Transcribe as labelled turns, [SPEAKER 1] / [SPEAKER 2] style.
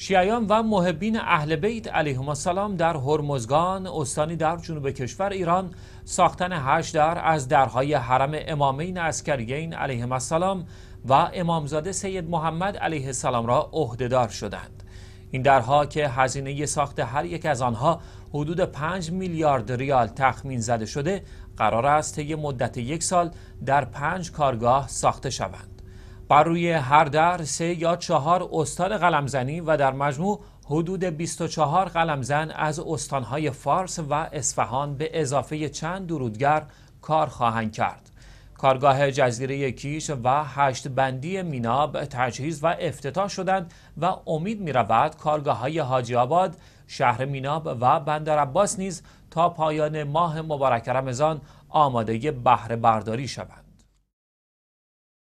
[SPEAKER 1] شیعیان و محبین اهل بیت علیهم السلام در هرمزگان استانی در جنوب کشور ایران ساختن هشت در از درهای حرم امامین عسکریین علیهم السلام و امامزاده سید محمد علیه السلام را عهدهدار شدند این درها که هزینه ساخت هر یک از آنها حدود 5 میلیارد ریال تخمین زده شده قرار است طی مدت یک سال در پنج کارگاه ساخته شوند بر روی هر در سه یا چهار استان قلمزنی و در مجموع حدود 24 قلمزن از استانهای فارس و اصفهان به اضافه چند درودگر کار خواهند کرد. کارگاه جزیره کیش و هشت بندی میناب تجهیز و افتتاح شدند و امید می رود کارگاه های حاجی آباد، شهر میناب و بندر عباس نیز تا پایان ماه مبارک رمضان آماده بهره برداری شوند.